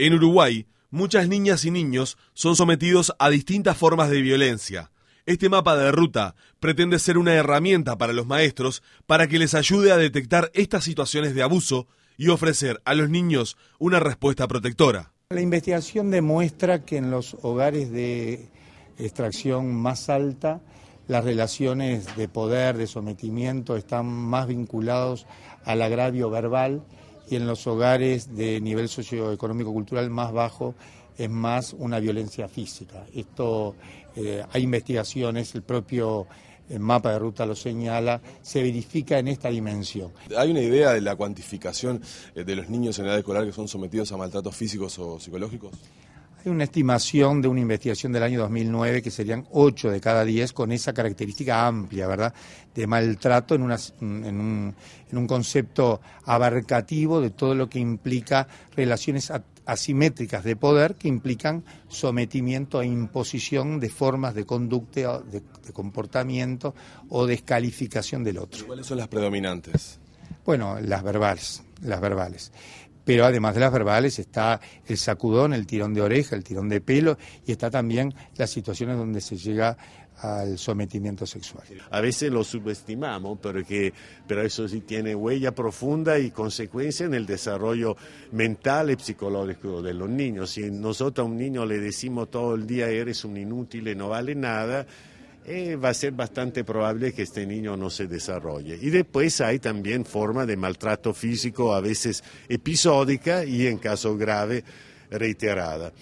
En Uruguay, muchas niñas y niños son sometidos a distintas formas de violencia. Este mapa de ruta pretende ser una herramienta para los maestros para que les ayude a detectar estas situaciones de abuso y ofrecer a los niños una respuesta protectora. La investigación demuestra que en los hogares de extracción más alta, las relaciones de poder, de sometimiento, están más vinculados al agravio verbal y en los hogares de nivel socioeconómico cultural más bajo es más una violencia física. Esto eh, hay investigaciones, el propio eh, mapa de ruta lo señala, se verifica en esta dimensión. ¿Hay una idea de la cuantificación eh, de los niños en edad escolar que son sometidos a maltratos físicos o psicológicos? Hay una estimación de una investigación del año 2009 que serían 8 de cada 10 con esa característica amplia, ¿verdad?, de maltrato en, un, en un concepto abarcativo de todo lo que implica relaciones asimétricas de poder que implican sometimiento a e imposición de formas de conducta, de, de comportamiento o descalificación del otro. ¿Cuáles son las predominantes? Bueno, las verbales, las verbales pero además de las verbales está el sacudón, el tirón de oreja, el tirón de pelo y está también las situaciones donde se llega al sometimiento sexual. A veces lo subestimamos, que pero eso sí tiene huella profunda y consecuencia en el desarrollo mental y psicológico de los niños. Si nosotros a un niño le decimos todo el día eres un inútil, no vale nada, eh, va a ser bastante probable que este niño no se desarrolle. Y después hay también forma de maltrato físico, a veces episódica y en caso grave reiterada.